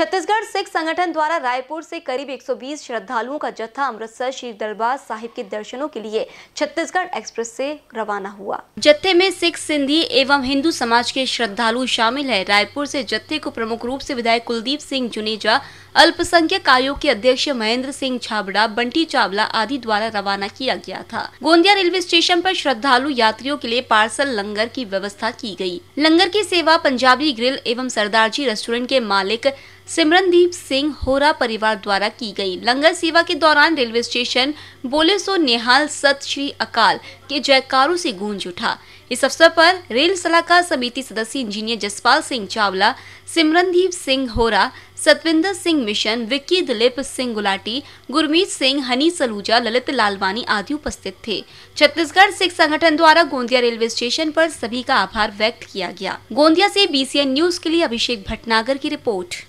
छत्तीसगढ़ सिख संगठन द्वारा रायपुर से करीब 120 श्रद्धालुओं का जत्था अमृतसर श्री दरबार साहिब के दर्शनों के लिए छत्तीसगढ़ एक्सप्रेस से रवाना हुआ जत्थे में सिख सिंधी एवं हिंदू समाज के श्रद्धालु शामिल है रायपुर से जत्थे को प्रमुख रूप से विधायक कुलदीप सिंह जुनेजा अल्पसंख्यक आयोग के अध्यक्ष महेंद्र सिंह छाबड़ा बंटी चावला आदि द्वारा रवाना किया गया था गोंदिया रेलवे स्टेशन पर श्रद्धालु यात्रियों के लिए पार्सल लंगर की व्यवस्था की गई। लंगर की सेवा पंजाबी ग्रिल एवं सरदारजी रेस्टोरेंट के मालिक सिमरनदीप सिंह होरा परिवार द्वारा की गई लंगर सेवा के दौरान रेलवे स्टेशन बोले सो निहाल सत श्री अकाल के जयकारों से गूंज उठा इस अवसर पर रेल सलाहकार समिति सदस्य इंजीनियर जसपाल सिंह चावला सिमरनदीप सिंह होरा सतविंदर सिंह मिशन विक्की दिलीप सिंह गुलाटी गुरमीत सिंह हनी सलूजा ललित लालवानी आदि उपस्थित थे छत्तीसगढ़ सिख संगठन द्वारा गोंदिया रेलवे स्टेशन पर सभी का आभार व्यक्त किया गया गोंदिया से बीसीएन न्यूज के लिए अभिषेक भटनागर की रिपोर्ट